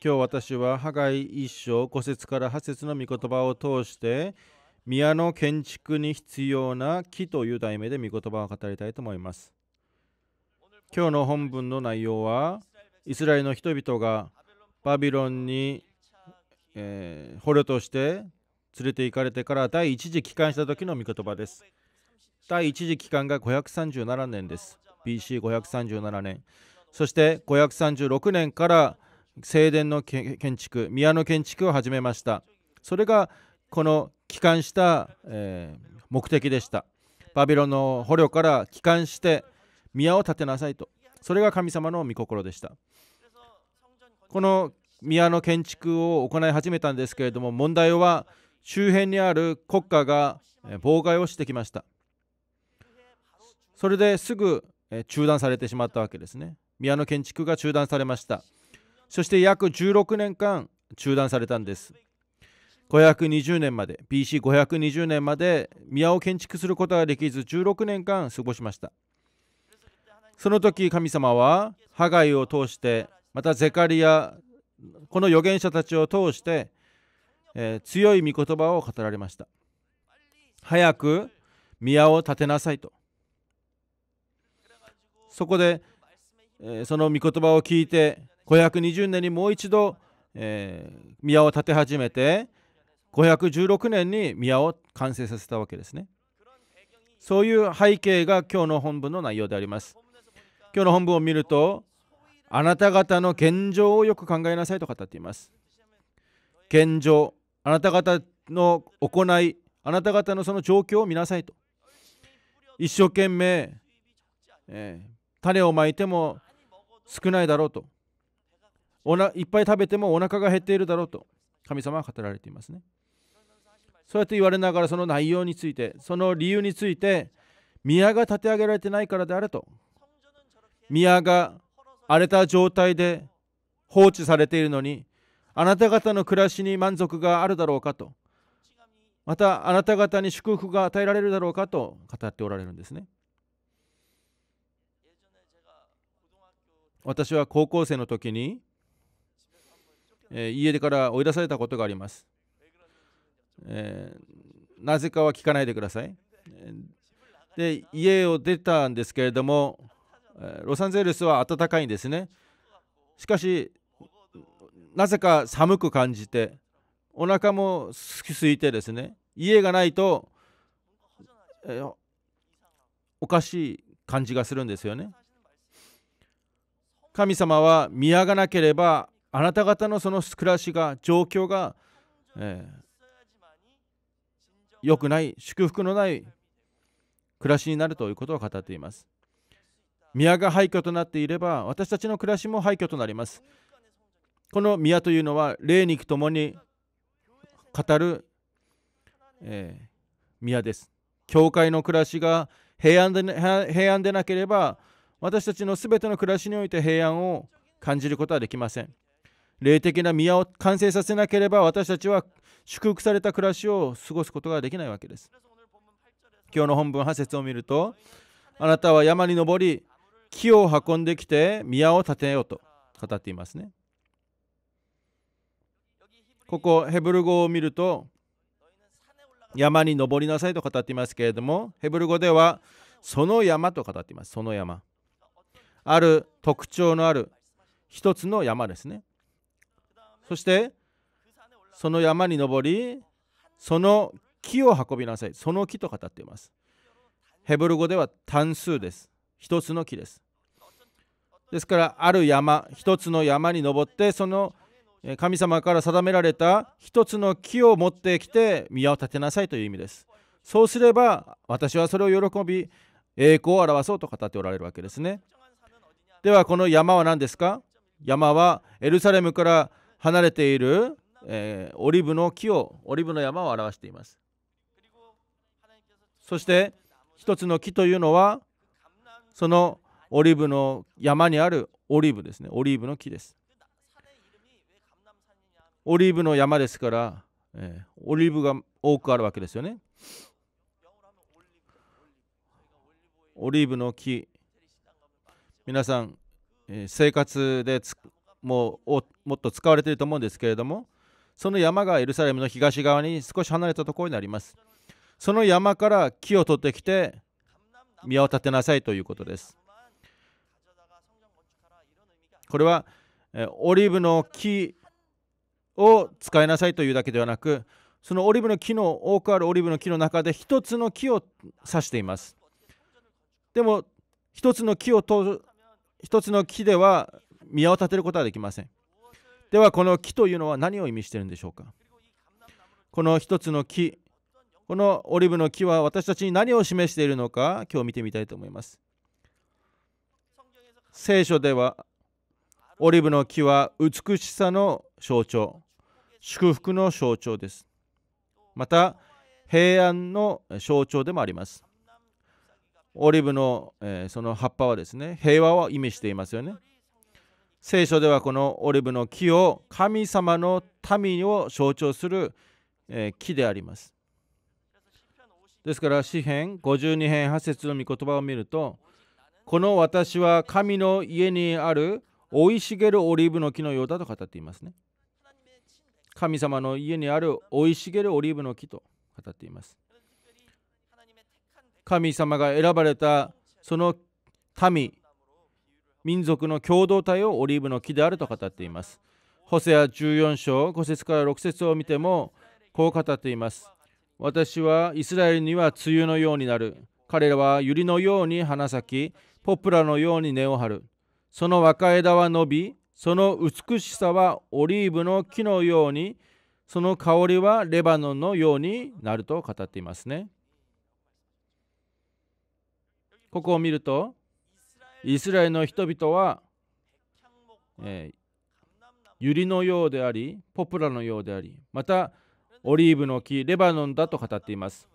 今日私はハガイ一章5節から8節の御言葉を通して宮の建築に必要な木という題名で御言葉を語りたいと思います今日の本文の内容はイスラエルの人々がバビロンに、えー、捕虜として連れて行かれてから第一次帰還した時の御言葉です第一次帰還が537年です BC537 年そして536年から正殿の建築宮の建築を始めましたそれがこの帰還した、えー、目的でしたバビロンの捕虜から帰還して宮を建てなさいとそれが神様の御心でしたこの宮の建築を行い始めたんですけれども問題は周辺にある国家が妨害をしてきましたそれですぐ中断されてしまったわけですね宮の建築が中断されましたそして約16年間中断されたんです520年まで BC520 年まで宮を建築することができず16年間過ごしましたその時神様はハガイを通してまたゼカリアこの預言者たちを通して、えー、強い御言葉を語られました早く宮を建てなさいとそこで、えー、その御言葉を聞いて520年にもう一度、えー、宮を建て始めて516年に宮を完成させたわけですねそういう背景が今日の本文の内容であります今日の本文を見るとあなた方の現状をよく考えなさいと語っています現状あなた方の行いあなた方のその状況を見なさいと一生懸命、えー、種をまいても少ないだろうとおないっぱい食べてもお腹が減っているだろうと神様は語られていますねそうやって言われながらその内容についてその理由について宮が立て上げられてないからであると宮が荒れた状態で放置されているのにあなた方の暮らしに満足があるだろうかとまたあなた方に祝福が与えられるだろうかと語っておられるんですね私は高校生の時にえー、家出から追い出されたことがあります、えー、なぜかは聞かないでくださいで家を出たんですけれどもロサンゼルスは暖かいんですねしかしなぜか寒く感じてお腹も空いてですね家がないと、えー、おかしい感じがするんですよね神様は見やがなければあなた方のその暮らしが状況が、えー、良くない祝福のない暮らしになるということを語っています宮が廃墟となっていれば私たちの暮らしも廃墟となりますこの宮というのは霊肉ともに語る、えー、宮です教会の暮らしが平安で平安でなければ私たちの全ての暮らしにおいて平安を感じることはできません霊的な宮を完成させなければ私たちは祝福された暮らしを過ごすことができないわけです。今日の本文8節を見るとあなたは山に登り木を運んできて宮を建てようと語っていますね。ここヘブル語を見ると山に登りなさいと語っていますけれどもヘブル語ではその山と語っていますその山ある特徴のある一つの山ですねそしてその山に登りその木を運びなさいその木と語っていますヘブル語では単数です一つの木ですですからある山一つの山に登ってその神様から定められた一つの木を持ってきて宮を建てなさいという意味ですそうすれば私はそれを喜び栄光を表そうと語っておられるわけですねではこの山は何ですか山はエルサレムから離れている、えー、オリブの木をオリブの山を表していますそして一つの木というのはそのオリブの山にあるオリーブですねオリーブの木ですオリーブの山ですから、えー、オリーブが多くあるわけですよねオリーブの木皆さん、えー、生活でもうもっと使われていると思うんですけれどもその山がエルサレムの東側に少し離れたところになりますその山から木を取ってきて宮を立てなさいということですこれはオリーブの木を使いなさいというだけではなくそのオリーブの木の多くあるオリーブの木の中で一つの木を指していますでも一つの木を一つの木では宮を立てることはできませんではこの木というのは何を意味しているんでしょうかこの一つの木このオリーブの木は私たちに何を示しているのか今日見てみたいと思います聖書ではオリーブの木は美しさの象徴祝福の象徴ですまた平安の象徴でもありますオリーブの、えー、その葉っぱはですね平和を意味していますよね聖書ではこのオリブの木を神様の民を象徴する、え木であります。ですから詩編52編8節の御言葉を見るとこの私は神の家にある生い茂るオリーブの木のようだと語っていますね。神様の家にある生い茂るオリーブの木と語っています。神様が選ばれたその民民族の共同体をオリーブの木であると語っています。ホセア14章5節から6節を見てもこう語っています。私はイスラエルには梅雨のようになる。彼らは百合のように花咲き、ポプラのように根を張る。その若枝は伸び、その美しさはオリーブの木のように、その香りはレバノンのようになると語っていますね。ここを見ると、イスラエルの人々は、えユ、リのようでありポプラのようでありまたオリーブの木レバノンだと語っています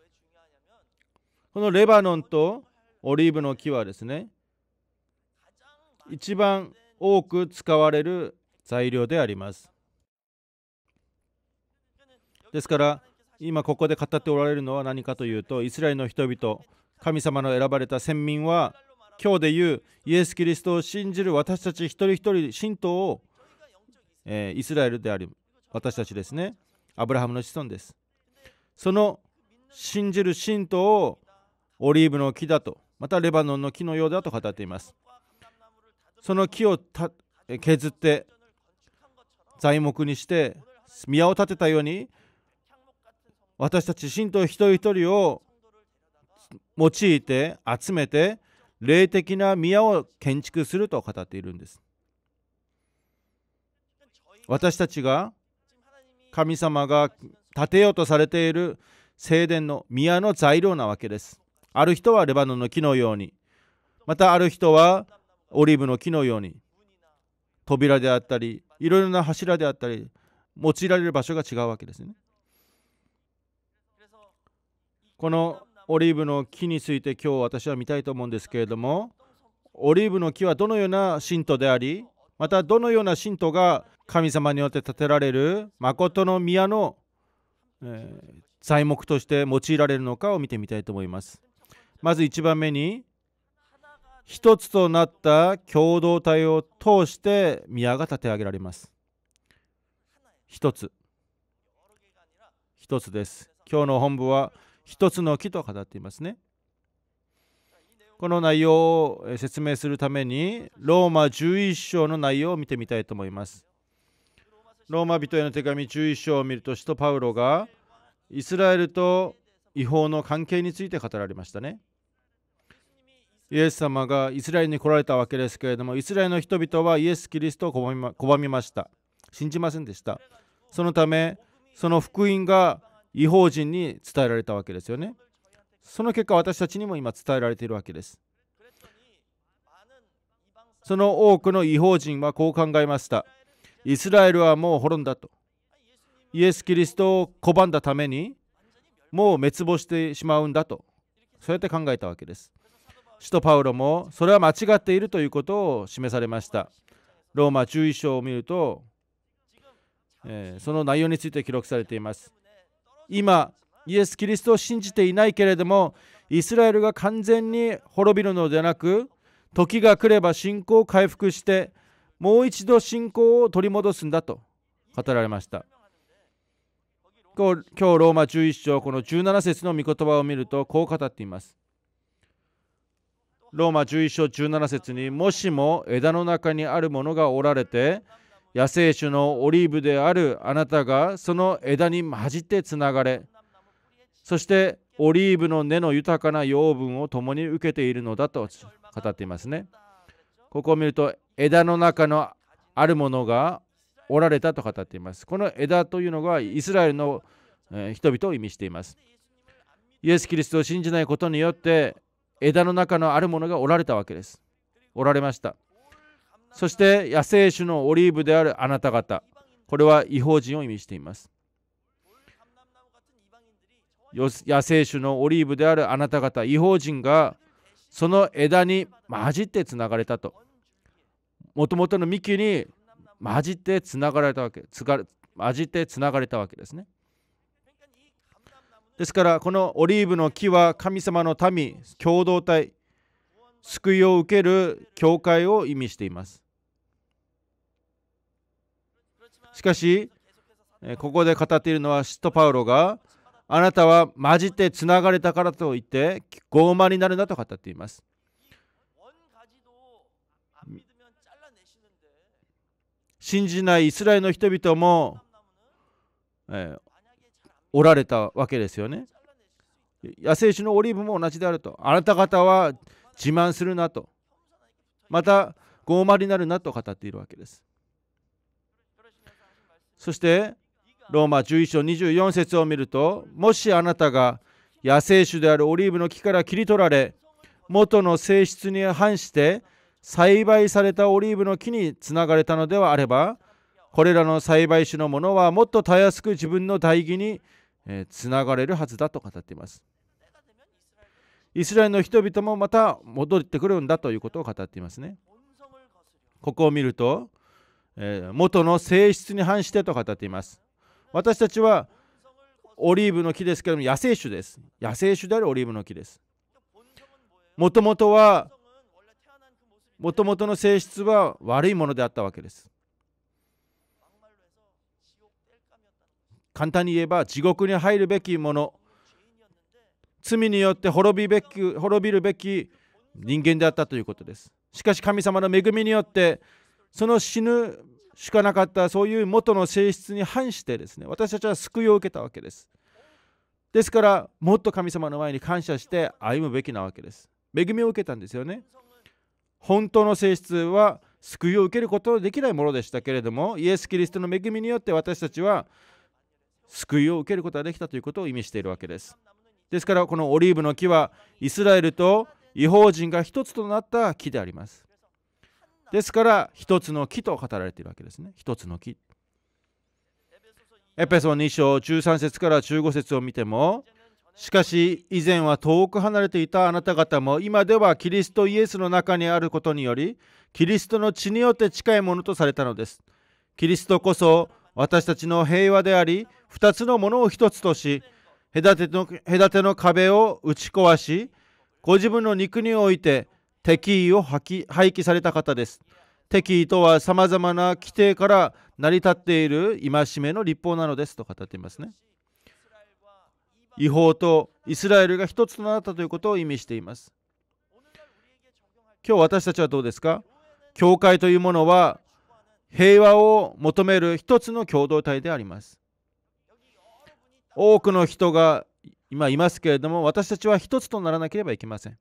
このレバノンとオリーブの木はですね一番多く使われる材料でありますですから今ここで語っておられるのは何かというとイスラエルの人々神様の選ばれた先民は今日で言うイエス・キリストを信じる私たち一人一人信徒を、えー、イスラエルであり私たちですねアブラハムの子孫ですその信じる信徒をオリーブの木だとまたレバノンの木のようだと語っていますその木を削って材木にして宮を建てたように私たち信徒一人一人を用いて集めて霊的な宮を建築すると語っているんです私たちが神様が建てようとされている聖殿の宮の材料なわけですある人はレバノンの木のようにまたある人はオリーブの木のように扉であったりいろいろな柱であったり用いられる場所が違うわけですねこのオリーブの木について今日私は見たいと思うんですけれどもオリーブの木はどのような信徒でありまたどのような信徒が神様によって建てられる誠の宮の、えー、材木として用いられるのかを見てみたいと思いますまず1番目に一つとなった共同体を通して宮が建て上げられます一つ一つです今日の本部は一つの木と語っていますね。この内容を説明するためにローマ11章の内容を見てみたいと思います。ローマ人への手紙11章を見ると使徒パウロがイスラエルと違法の関係について語られましたね。イエス様がイスラエルに来られたわけですけれどもイスラエルの人々はイエス・キリストを拒みました。信じませんでした。そのためその福音が違法人に伝えられたわけですよね。その結果私たちにも今伝えられているわけです。その多くの違法人はこう考えました。イスラエルはもう滅んだと。イエス・キリストを拒んだためにもう滅亡してしまうんだと。そうやって考えたわけです。使徒パウロもそれは間違っているということを示されました。ローマ11章を見ると、えー、その内容について記録されています。今イエス・キリストを信じていないけれどもイスラエルが完全に滅びるのではなく時が来れば信仰を回復してもう一度信仰を取り戻すんだと語られました今日ローマ11章この17節の御言葉を見るとこう語っていますローマ11章17節にもしも枝の中にあるものがおられて野生種のオリーブであるあなたがその枝に混じってつながれそしてオリーブの根の豊かな養分を共に受けているのだと語っていますねここを見ると枝の中のあるものがおられたと語っていますこの枝というのがイスラエルの人々を意味していますイエス・キリストを信じないことによって枝の中のあるものがおられたわけですおられましたそして野生種のオリーブであるあなた方これは違法人を意味しています野生種のオリーブであるあなた方違法人がその枝に混じってつながれたともともとの幹に混じってつながれたわけつが混じってつながれたわけですねですからこのオリーブの木は神様の民共同体救いを受ける教会を意味していますしかし、ここで語っているのはシットパウロが、あなたは混じってつながれたからといって、傲慢になるなと語っています。信じないイスラエルの人々も、えー、おられたわけですよね。野生種のオリーブも同じであると。あなた方は自慢するなと。また、傲慢になるなと語っているわけです。そしてローマ11章24節を見るともしあなたが野生種であるオリーブの木から切り取られ元の性質に反して栽培されたオリーブの木につながれたのではあればこれらの栽培種のものはもっとたやすく自分の大義につながれるはずだと語っていますイスラエルの人々もまた戻ってくるんだということを語っていますねここを見るとえ元の性質に反してと語っています私たちはオリーブの木ですけども野生種です野生種であるオリーブの木ですもともとはもともとの性質は悪いものであったわけです簡単に言えば地獄に入るべきもの罪によって滅びべき滅びるべき人間であったということですしかし神様の恵みによってその死ぬしかなかったそういう元の性質に反してですね私たちは救いを受けたわけですですからもっと神様の前に感謝して歩むべきなわけです恵みを受けたんですよね本当の性質は救いを受けることできないものでしたけれどもイエス・キリストの恵みによって私たちは救いを受けることができたということを意味しているわけですですからこのオリーブの木はイスラエルと違法人が一つとなった木でありますですから一つの木と語られているわけですね一つの木エペソ2章13節から15節を見てもしかし以前は遠く離れていたあなた方も今ではキリストイエスの中にあることによりキリストの血によって近いものとされたのですキリストこそ私たちの平和であり2つのものを1つとし隔ての壁を打ち壊しご自分の肉において敵意を廃棄された方です敵意とはさまざまな規定から成り立っている戒めの立法なのですと語っていますね違法とイスラエルが一つとなったということを意味しています今日私たちはどうですか教会というものは平和を求める一つの共同体であります多くの人が今いますけれども私たちは一つとならなければいけません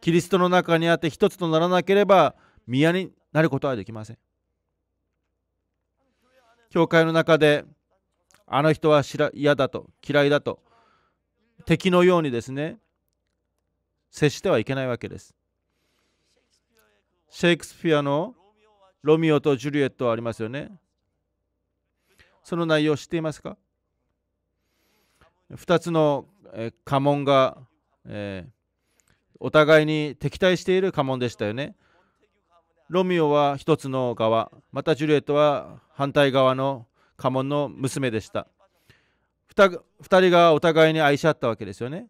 キリストの中にあって一つとならなければ宮になることはできません。教会の中であの人は嫌だと嫌いだと敵のようにですね接してはいけないわけです。シェイクスピアのロミオとジュリエットはありますよね。その内容を知っていますか ?2 つの家紋が、えーお互いに敵対している家紋でしたよねロミオは一つの側またジュリエットは反対側の家紋の娘でした2人がお互いに愛し合ったわけですよね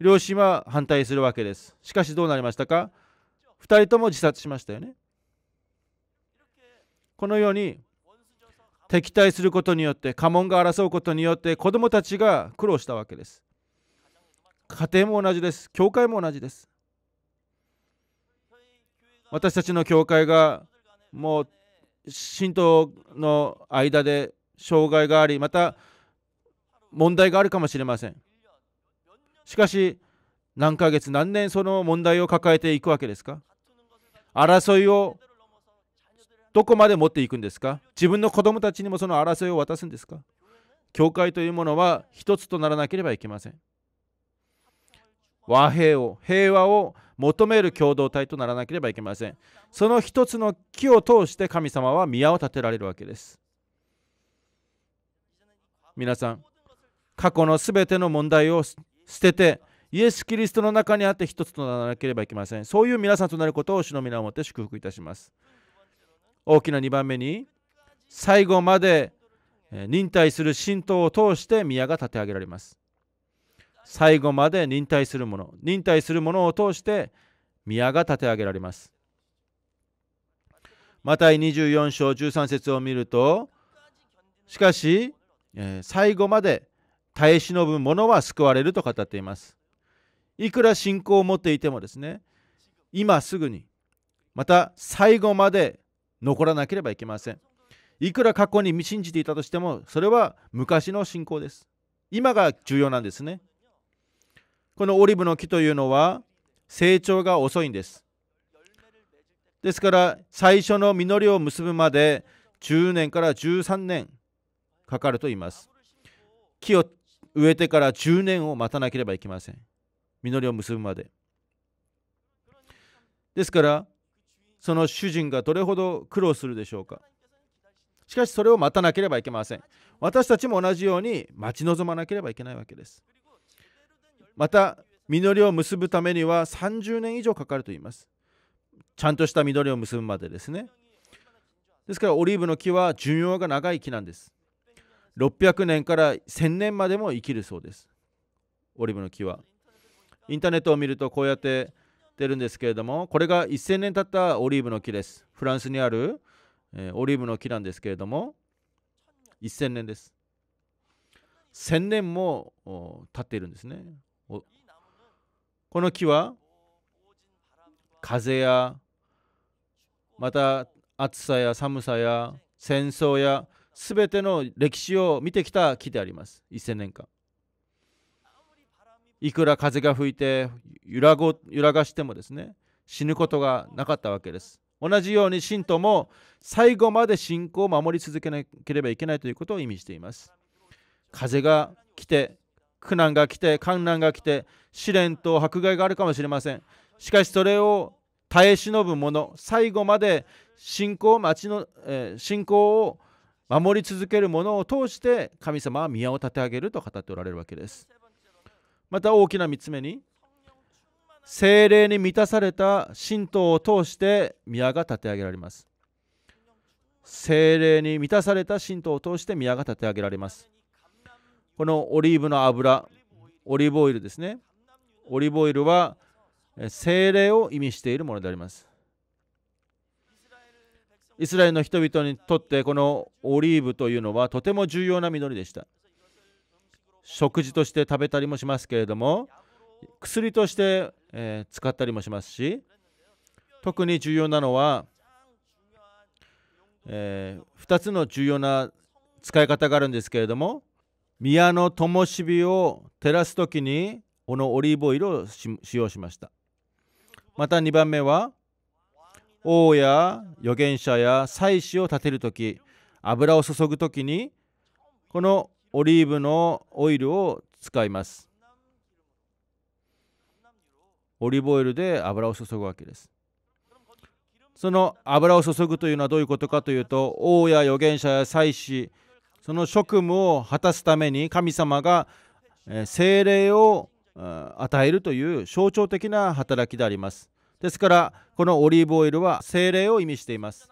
両親は反対するわけですしかしどうなりましたか2人とも自殺しましたよねこのように敵対することによって家紋が争うことによって子どもたちが苦労したわけです家庭も同じです教会も同じです私たちの教会がもう信徒の間で障害がありまた問題があるかもしれませんしかし何ヶ月何年その問題を抱えていくわけですか争いをどこまで持っていくんですか自分の子供たちにもその争いを渡すんですか教会というものは一つとならなければいけません和平を平和を求める共同体とならなければいけませんその一つの木を通して神様は宮を建てられるわけです皆さん過去のすべての問題を捨ててイエス・キリストの中にあって一つとならなければいけませんそういう皆さんとなることを主の皆をもって祝福いたします大きな2番目に最後まで忍耐する神道を通して宮が建て上げられます最後まで忍耐する者忍耐する者を通して宮が建て上げられますマタイ24章13節を見るとしかし、えー、最後まで耐え忍ぶ者は救われると語っていますいくら信仰を持っていてもですね今すぐにまた最後まで残らなければいけませんいくら過去に信じていたとしてもそれは昔の信仰です今が重要なんですねこのオリブの木というのは成長が遅いんですですから最初の実りを結ぶまで10年から13年かかると言います木を植えてから10年を待たなければいけません実りを結ぶまでですからその主人がどれほど苦労するでしょうかしかしそれを待たなければいけません私たちも同じように待ち望まなければいけないわけですまた実りを結ぶためには30年以上かかると言いますちゃんとした実りを結ぶまでですねですからオリーブの木は寿命が長い木なんです600年から1000年までも生きるそうですオリーブの木はインターネットを見るとこうやって出るんですけれどもこれが1000年経ったオリーブの木ですフランスにある、えー、オリーブの木なんですけれども1000年です1000年も経っているんですねこの木は風やまた暑さや寒さや戦争や全ての歴史を見てきた木であります1000年間いくら風が吹いて揺らご揺らがしてもですね死ぬことがなかったわけです同じように信徒も最後まで信仰を守り続けなければいけないということを意味しています風が来て苦難が来て観難が来て試練と迫害があるかもしれませんしかしそれを耐え忍ぶ者最後まで信仰を待ちの、えー、信仰を守り続ける者を通して神様は宮を建て上げると語っておられるわけですまた大きな3つ目に精霊に満たされた神道を通して宮が建て上げられます精霊に満たされた信徒を通して宮が建て上げられますこのオリーブの油オリーブオイルですねオリーブオイルは精霊を意味しているものでありますイスラエルの人々にとってこのオリーブというのはとても重要な実りでした食事として食べたりもしますけれども薬として、え使ったりもしますし特に重要なのは、え2つの重要な使い方があるんですけれども宮の灯火を照らす時にこのオリーブオイルを使用しましたまた2番目は王や預言者や祭司を立てる時油を注ぐ時にこのオリーブのオイルを使いますオリーブオイルで油を注ぐわけですその油を注ぐというのはどういうことかというと王や預言者や祭司その職務を果たすために神様が精霊を与えるという象徴的な働きであります。ですから、このオリーブオイルは精霊を意味しています。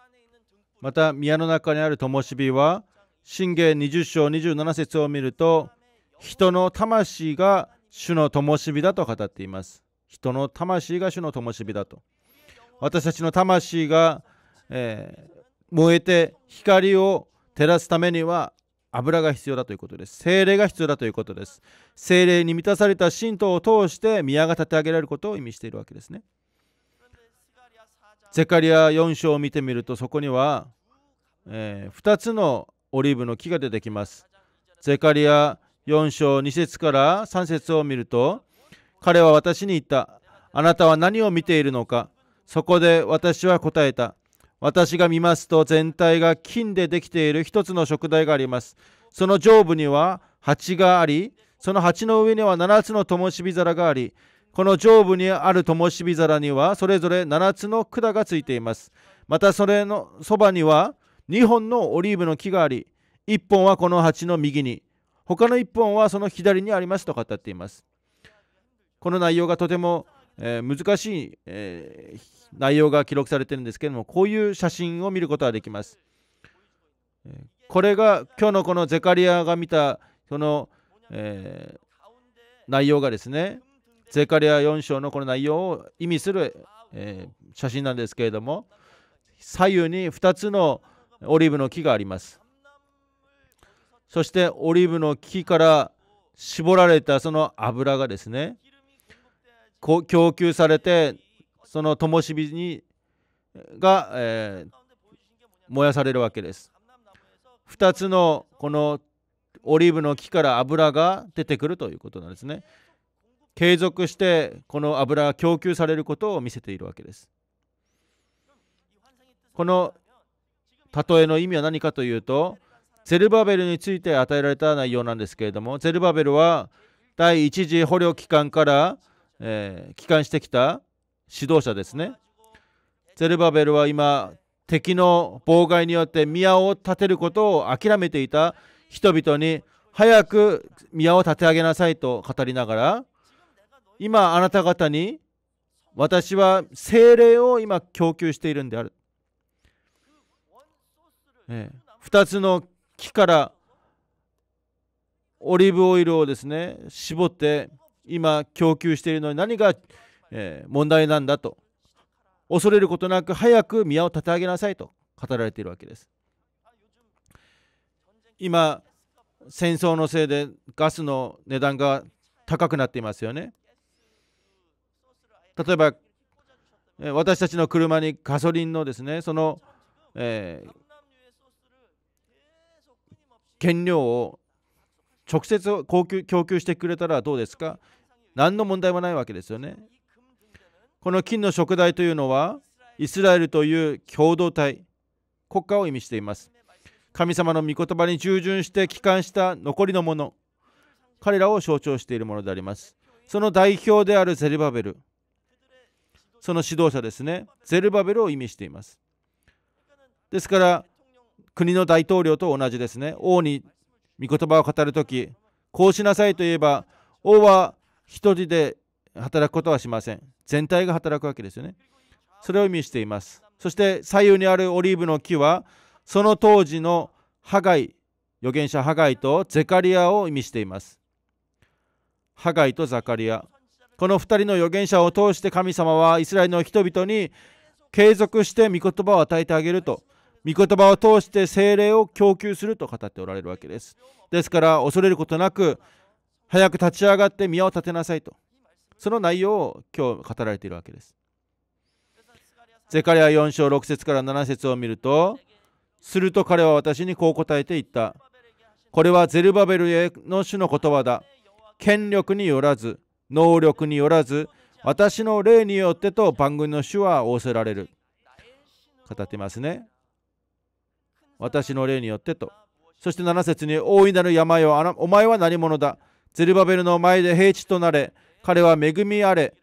また、宮の中にある灯火は、信玄20章27節を見ると、人の魂が主の灯火だと語っています。人の魂が主の灯火だと。私たちの魂が、えー、燃えて光を照らすためには油が必要だということです。精霊が必要だということです。精霊に満たされた信徒を通して宮が立て上げられることを意味しているわけですね。ゼカリア4章を見てみるとそこには、えー、2つのオリーブの木が出てきます。ゼカリア4章2節から3節を見ると彼は私に言った。あなたは何を見ているのかそこで私は答えた。私が見ますと全体が金でできている一つの食材があります。その上部には鉢があり、その鉢の上には7つの灯火皿があり、この上部にある灯火皿にはそれぞれ7つの管がついています。またそれのそばには2本のオリーブの木があり、1本はこの鉢の右に、他の1本はその左にありますと語っています。この内容がとてもえー、難しい、えー、内容が記録されてるんですけどもこういう写真を見ることができます。これが今日のこのゼカリアが見たその、えー、内容がですねゼカリア4章のこの内容を意味する、えー、写真なんですけれども左右に2つのオリーブの木がありますそしてオリーブの木から絞られたその油がですね供給されてその灯火にが、えー、燃やされるわけです2つのこのオリーブの木から油が出てくるということなんですね継続してこの油が供給されることを見せているわけですこの例えの意味は何かというとゼルバベルについて与えられた内容なんですけれどもゼルバベルは第1次捕虜期間からえー、帰還してきた指導者ですねゼルバベルは今敵の妨害によって宮を建てることを諦めていた人々に早く宮を建て上げなさいと語りながら今あなた方に私は精霊を今供給しているんである、えー、2つの木からオリーブオイルをですね絞って今供給しているのに何が、え問題なんだと恐れることなく早く宮を立て上げなさいと語られているわけです今戦争のせいでガスの値段が高くなっていますよね例えば私たちの車にガソリンのですねその、えー、原料を直接供給してくれたらどうですか何の問題もないわけですよね。この金の食材というのはイスラエルという共同体国家を意味しています。神様の御言葉に従順して帰還した残りのもの彼らを象徴しているものであります。その代表であるゼルバベルその指導者ですねゼルバベルを意味しています。ですから国の大統領と同じですね王に御言葉を語る時こうしなさいといえば王は1人で働くことはしません。全体が働くわけですよね。それを意味しています。そして左右にあるオリーブの木は、その当時のハガイ、預言者ハガイとゼカリアを意味しています。ハガイとザカリア。この2人の預言者を通して神様はイスラエルの人々に継続して御言葉を与えてあげると、御言葉を通して精霊を供給すると語っておられるわけです。ですから恐れることなく、早く立ち上がって宮を立てなさいと。その内容を今日語られているわけです。ゼカリア4章6節から7節を見ると、すると彼は私にこう答えていった。これはゼルバベルへの主の言葉だ。権力によらず、能力によらず、私の霊によってと番組の主は仰せられる。語ってますね。私の霊によってと。そして7節に大いなる病をお前は何者だゼルバベルの前で平地となれ彼は恵みあれ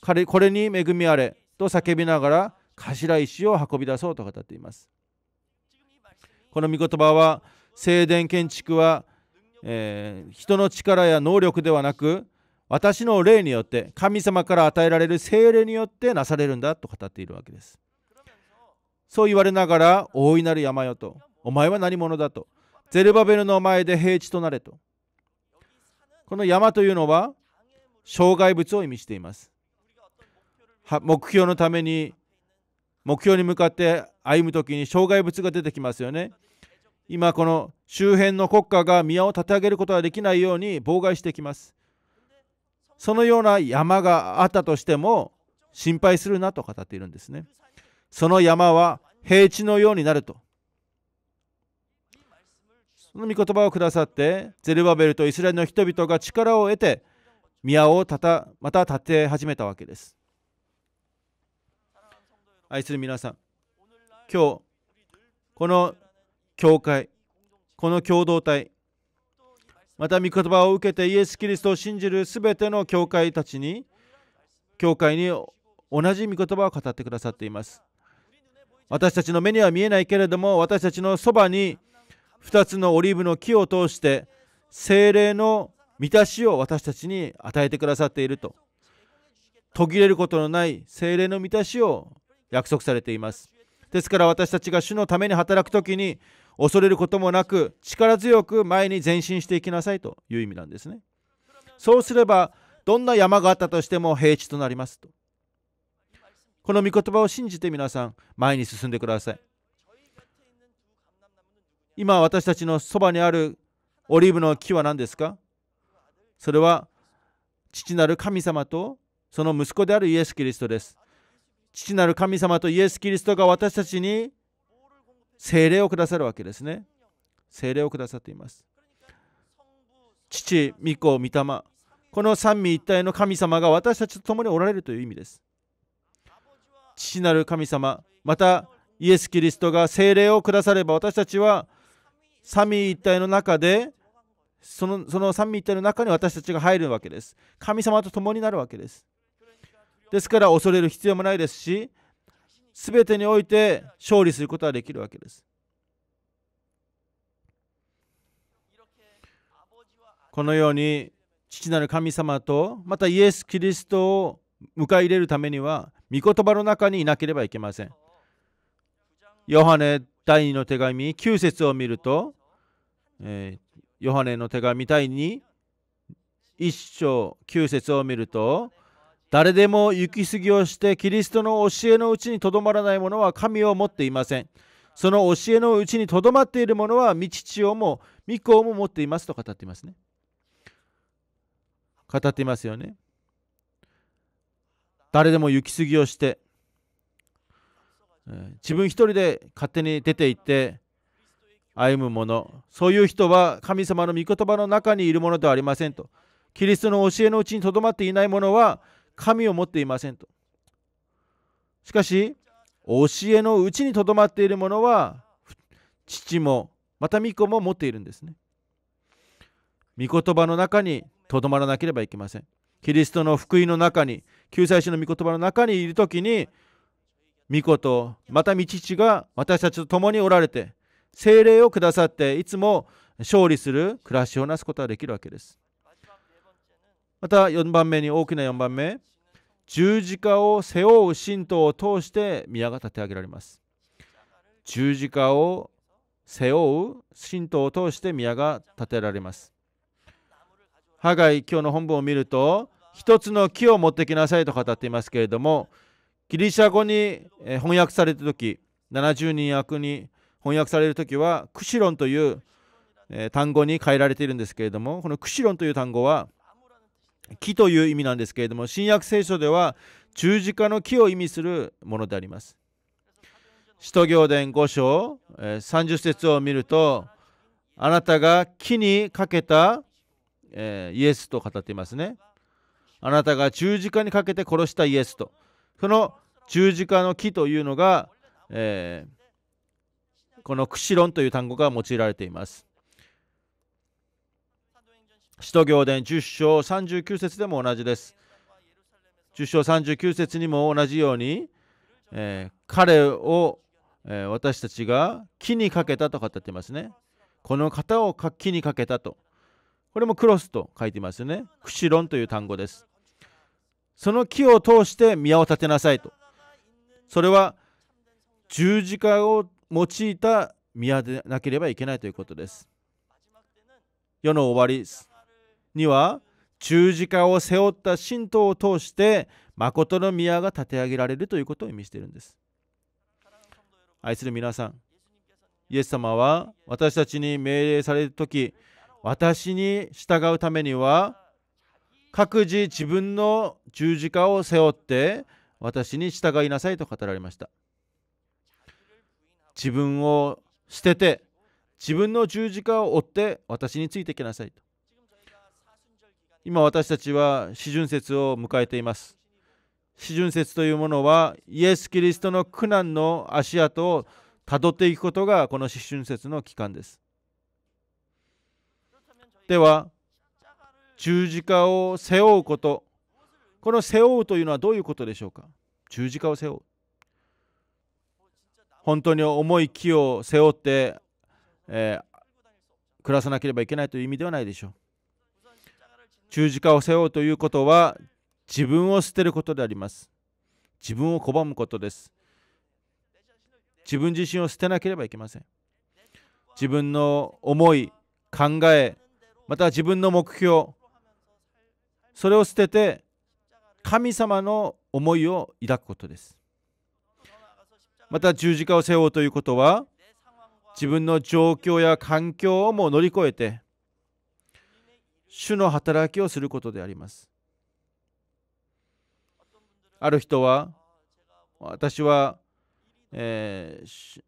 彼これに恵みあれと叫びながら頭石を運び出そうと語っていますこの御言葉は聖殿建築は、えー、人の力や能力ではなく私の霊によって神様から与えられる精霊によってなされるんだと語っているわけですそう言われながら大いなる山よとお前は何者だとゼルバベルの前で平地となれとこの山というのは障害物を意味しています。目標のために目標に向かって歩む時に障害物が出てきますよね。今この周辺の国家が宮を立て上げることができないように妨害してきます。そのような山があったとしても心配するなと語っているんですね。その山は平地のようになるとその御言葉をくださってゼルバベルとイスラエルの人々が力を得て宮をたたまた建て始めたわけです愛する皆さん今日この教会この共同体また御言葉を受けてイエス・キリストを信じるすべての教会たちに教会に同じ御言葉を語ってくださっています私たちの目には見えないけれども私たちのそばに2つのオリーブの木を通して精霊の満たしを私たちに与えてくださっていると途切れることのない精霊の満たしを約束されていますですから私たちが主のために働く時に恐れることもなく力強く前に前進していきなさいという意味なんですねそうすればどんな山があったとしても平地となりますとこの御言葉を信じて皆さん前に進んでください今私たちのそばにあるオリーブの木は何ですかそれは父なる神様とその息子であるイエス・キリストです。父なる神様とイエス・キリストが私たちに精霊をくださるわけですね。精霊をくださっています。父、御子、御霊、この三位一体の神様が私たちと共におられるという意味です。父なる神様、またイエス・キリストが精霊をくだされば私たちは三位一体の中でそのその三位一体の中に私たちが入るわけです神様と共になるわけですですから恐れる必要もないですし全てにおいて勝利することはできるわけですこのように父なる神様とまたイエス・キリストを迎え入れるためには御言葉の中にいなければいけません。ヨハネ第2の手紙9節を見ると、えー、ヨハネの手紙第2 1章9節を見ると誰でも行き過ぎをしてキリストの教えのうちにとどまらない者は神を持っていませんその教えのうちにとどまっている者は道父をも御子をも持っていますと語っていますね語っていますよね誰でも行き過ぎをして自分一人で勝手に出て行って歩む者そういう人は神様の御言葉の中にいるものではありませんとキリストの教えのうちにとどまっていない者は神を持っていませんとしかし教えのうちにとどまっている者は父もまた御子も持っているんですね御言葉の中にとどまらなければいけませんキリストの福音の中に救済主の御言葉の中にいる時に御子とまた御父が私たちと共におられて精霊をくださっていつも勝利する暮らしをなすことができるわけですまた4番目に大きな4番目十字架を背負う神道を通して宮が立て上げられます十字架を背負う神道を通して宮が建てられますハガイ今日の本文を見ると一つの木を持ってきなさいと語っていますけれどもギリシャ語に翻訳された時70人役に翻訳される時はクシロンという単語に変えられているんですけれどもこのクシロンという単語は木という意味なんですけれども新約聖書では十字架の木を意味するものであります。使徒行伝5章30節を見るとあなたが木にかけたイエスと語っていますね。あなたが十字架にかけて殺したイエスと。その十字架の木というのが、えー、この釧論という単語が用いられています。使徒行伝10章39節でも同じです。10章39節にも同じように、えー、彼を、えー、私たちが木にかけたと語っていますね。この方を木にかけたと。これもクロスと書いてますね。クシロンという単語です。その木を通して宮を建てなさいと。それは十字架を用いた宮でなければいけないということです。世の終わりには十字架を背負った神道を通して誠の宮が建て上げられるということを意味しているんです。愛する皆さん、イエス様は私たちに命令される時、私に従うためには各自自分の十字架を背負って私に従いなさいと語られました自分を捨てて自分の十字架を追って私についてきなさいと今私たちは四旬節を迎えています四旬節というものはイエス・キリストの苦難の足跡をたどっていくことがこの四旬節の期間ですでは十字架を背負うことこの背負うというのはどういうことでしょうか十字架を背負う。本当に重い木を背負って、えー、暮らさなければいけないという意味ではないでしょう。十字架を背負うということは自分を捨てることであります。自分を拒むことです。自分自身を捨てなければいけません。自分の思い、考え、また自分の目標、それを捨てて神様の思いを抱くことですまた十字架を背負うということは自分の状況や環境をも乗り越えて主の働きをすることでありますある人は私は、えー、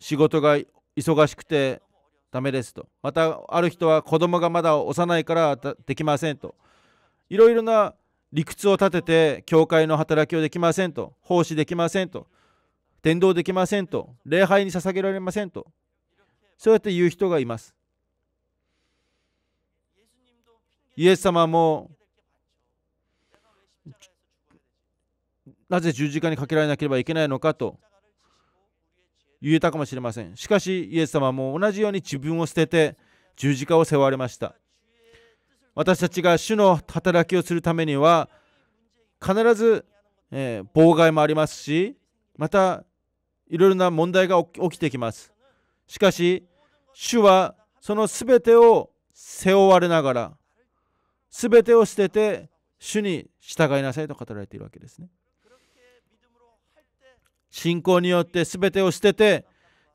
仕事が忙しくてダメですとまたある人は子供がまだ幼いからできませんといろいろな理屈を立てて教会の働きをできませんと奉仕できませんと伝道できませんと礼拝に捧げられませんとそうやって言う人がいますイエス様もなぜ十字架にかけられなければいけないのかと言えたかもしれませんしかしイエス様も同じように自分を捨てて十字架を背負われました私たちが主の働きをするためには必ず、えー、妨害もありますしまたいろいろな問題が起きてきますしかし主はその全てを背負われながら全てを捨てて主に従いなさいと語られているわけですね信仰によって全てを捨てて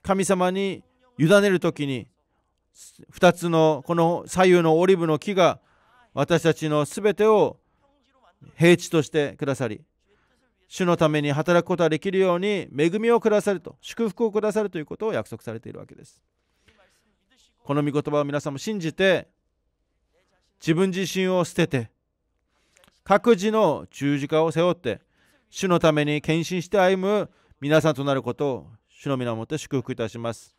神様に委ねる時に2つのこの左右のオリーブの木が私たちの全てを平地としてくださり主のために働くことができるように恵みをくださると祝福をくださるということを約束されているわけですこの御言葉を皆さんも信じて自分自身を捨てて各自の十字架を背負って主のために献身して歩む皆さんとなることを主の皆をもって祝福いたします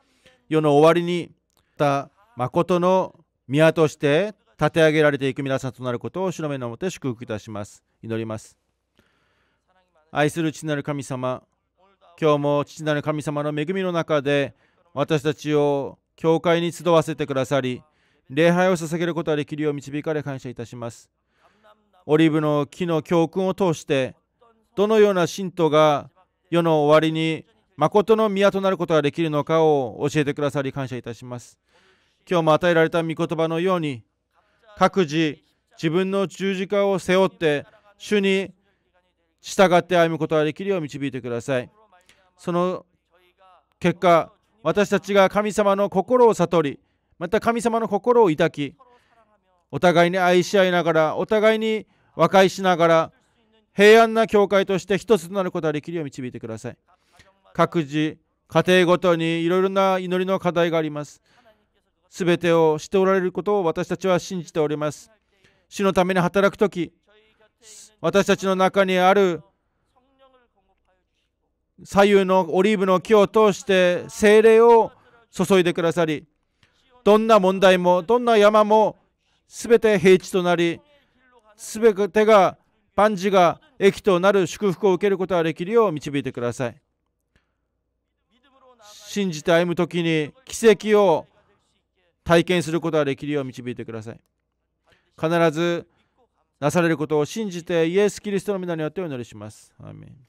世の終わりにった誠の宮として立て上げられていく皆さんとなることをの目のもて祝福いたします祈ります愛する父なる神様今日も父なる神様の恵みの中で私たちを教会に集わせてくださり礼拝を捧げることができるよう導かれ感謝いたしますオリーブの木の教訓を通してどのような信徒が世の終わりに誠の宮となることができるのかを教えてくださり感謝いたします。今日も与えられた御言葉のように、各自自分の十字架を背負って、主に従って歩むことができるよう導いてください。その結果、私たちが神様の心を悟り、また神様の心を抱き、お互いに愛し合いながら、お互いに和解しながら、平安な教会として一つとなることができるよう導いてください。各自、家庭ごとにいろいろな祈りの課題があります。すべてをしておられることを私たちは信じております。主のために働くとき、私たちの中にある左右のオリーブの木を通して精霊を注いでくださり、どんな問題も、どんな山も、すべて平地となり、すべてが、万事が益となる祝福を受けることができるよう導いてください。信じて歩む時に奇跡を体験することができるよう導いてください必ずなされることを信じてイエス・キリストの皆によってお祈りします。アーメン